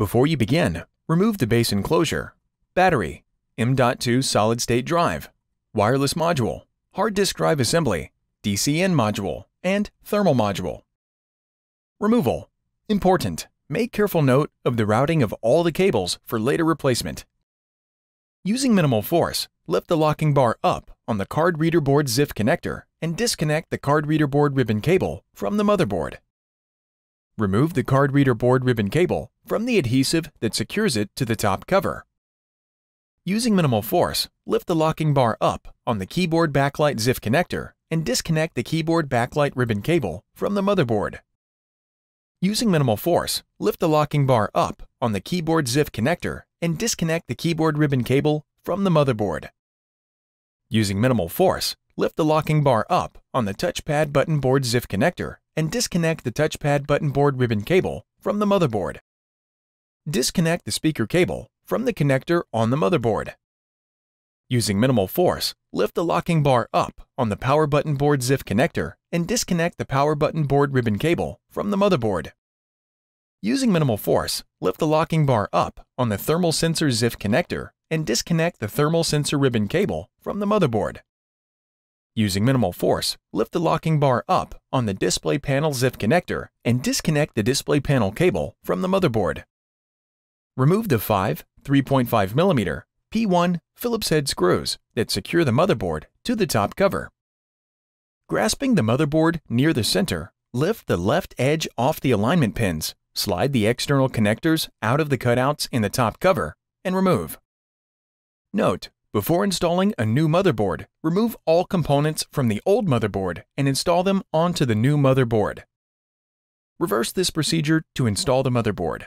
Before you begin, remove the base enclosure, battery, M.2 solid-state drive, wireless module, hard disk drive assembly, DCN module, and thermal module. Removal. Important. Make careful note of the routing of all the cables for later replacement. Using minimal force, lift the locking bar up on the card reader board ZIF connector and disconnect the card reader board ribbon cable from the motherboard. Remove the card reader board ribbon cable from the adhesive that secures it to the top cover. Using minimal force, lift the locking bar up on the keyboard backlight ZIF connector and disconnect the keyboard backlight ribbon cable from the motherboard. Using minimal force, lift the locking bar up on the keyboard ZIF connector and disconnect the keyboard ribbon cable from the motherboard. Using minimal force, lift the locking bar up on the touchpad button board ZIF connector and disconnect the touchpad button board ribbon cable from the motherboard disconnect the speaker cable from the connector on the motherboard. Using minimal force, lift the locking bar up on the power button board ZIF connector and disconnect the power button board ribbon cable from the motherboard. Using minimal force, lift the locking bar up on the thermal sensor ZIF connector and disconnect the thermal sensor ribbon cable from the motherboard. Using minimal force, lift the locking bar up on the display panel ZIF connector and disconnect the display panel cable from the motherboard. Remove the five 3.5mm P1 Phillips head screws that secure the motherboard to the top cover. Grasping the motherboard near the center, lift the left edge off the alignment pins, slide the external connectors out of the cutouts in the top cover, and remove. Note, before installing a new motherboard, remove all components from the old motherboard and install them onto the new motherboard. Reverse this procedure to install the motherboard.